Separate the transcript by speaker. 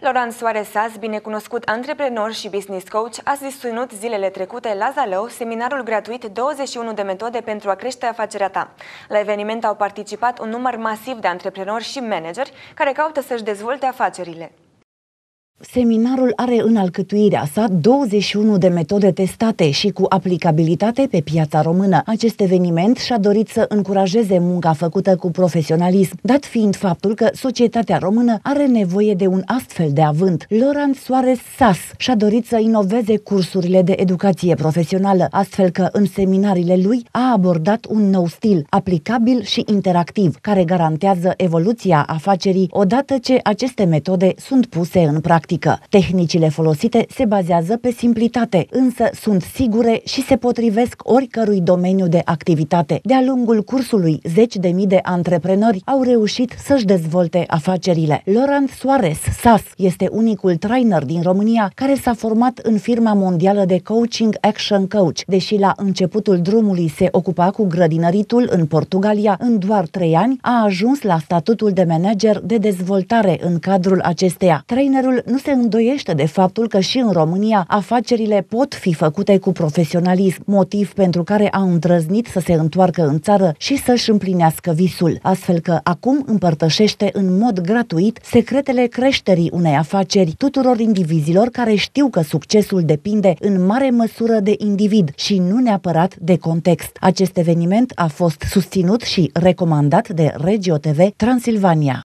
Speaker 1: Laurent Soare binecunoscut antreprenor și business coach, a susținut zilele trecute la Zalău seminarul gratuit 21 de metode pentru a crește afacerea ta. La eveniment au participat un număr masiv de antreprenori și manageri care caută să-și dezvolte afacerile.
Speaker 2: Seminarul are în alcătuirea sa 21 de metode testate și cu aplicabilitate pe piața română. Acest eveniment și-a dorit să încurajeze munca făcută cu profesionalism, dat fiind faptul că societatea română are nevoie de un astfel de avânt. Laurent Soares Sas și-a dorit să inoveze cursurile de educație profesională, astfel că în seminarile lui a abordat un nou stil, aplicabil și interactiv, care garantează evoluția afacerii odată ce aceste metode sunt puse în practică practică. Tehnicile folosite se bazează pe simplitate, însă sunt sigure și se potrivesc oricărui domeniu de activitate. De-a lungul cursului, zeci de mii de antreprenori au reușit să-și dezvolte afacerile. Laurent Soares, SAS, este unicul trainer din România care s-a format în firma mondială de coaching Action Coach. Deși la începutul drumului se ocupa cu grădinăritul în Portugalia, în doar trei ani a ajuns la statutul de manager de dezvoltare în cadrul acesteia. Trainerul nu se îndoiește de faptul că și în România afacerile pot fi făcute cu profesionalism, motiv pentru care a îndrăznit să se întoarcă în țară și să-și împlinească visul, astfel că acum împărtășește în mod gratuit secretele creșterii unei afaceri tuturor indivizilor care știu că succesul depinde în mare măsură de individ și nu neapărat de context. Acest eveniment a fost susținut și recomandat de Regio TV Transilvania.